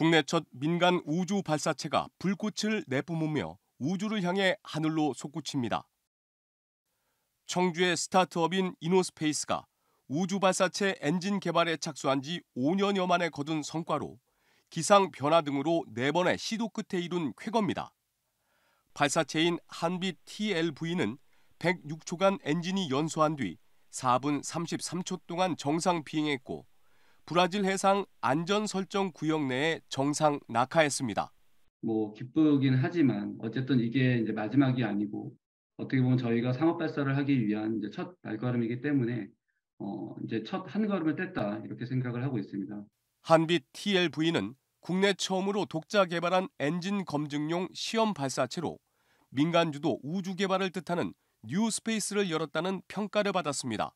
국내 첫 민간 우주 발사체가 불꽃을 내뿜으며 우주를 향해 하늘로 솟구칩니다. 청주의 스타트업인 이노스페이스가 우주 발사체 엔진 개발에 착수한 지 5년여 만에 거둔 성과로 기상 변화 등으로 네 번의 시도 끝에 이룬 쾌거입니다. 발사체인 한비 TLV는 106초간 엔진이 연소한 뒤 4분 33초 동안 정상 비행했고 브라질 해상 안전 설정 구역 내에 정상 낙하했습니다. 뭐 기쁘긴 하지만 어쨌든 이게 이제 마지막이 아니고 어떻게 보면 저희가 상업 발사를 하기 위한 이제 첫 발걸음이기 때문에 어 이제 첫 한 걸음을 뗐다 이렇게 생각을 하고 있습니다. 한빛 TLV는 국내 처음으로 독자 개발한 엔진 검증용 시험 발사체로 민간 주도 우주 개발을 뜻하는 뉴 스페이스를 열었다는 평가를 받았습니다.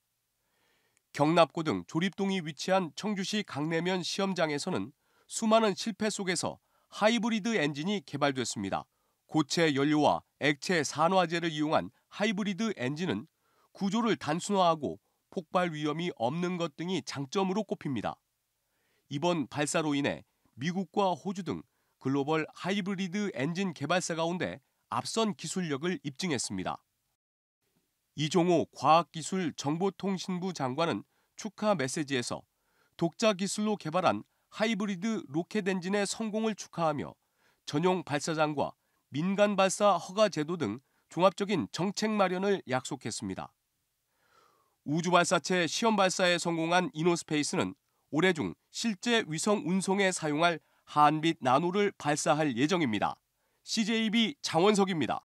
경납고 등 조립동이 위치한 청주시 강내면 시험장에서는 수많은 실패 속에서 하이브리드 엔진이 개발됐습니다. 고체 연료와 액체 산화제를 이용한 하이브리드 엔진은 구조를 단순화하고 폭발 위험이 없는 것 등이 장점으로 꼽힙니다. 이번 발사로 인해 미국과 호주 등 글로벌 하이브리드 엔진 개발사 가운데 앞선 기술력을 입증했습니다. 이종호 과학기술정보통신부 장관은 축하 메시지에서 독자 기술로 개발한 하이브리드 로켓 엔진의 성공을 축하하며 전용 발사장과 민간 발사 허가 제도 등 종합적인 정책 마련을 약속했습니다. 우주 발사체 시험 발사에 성공한 이노스페이스는 올해 중 실제 위성 운송에 사용할 한빛 나노를 발사할 예정입니다. CJB 장원석입니다.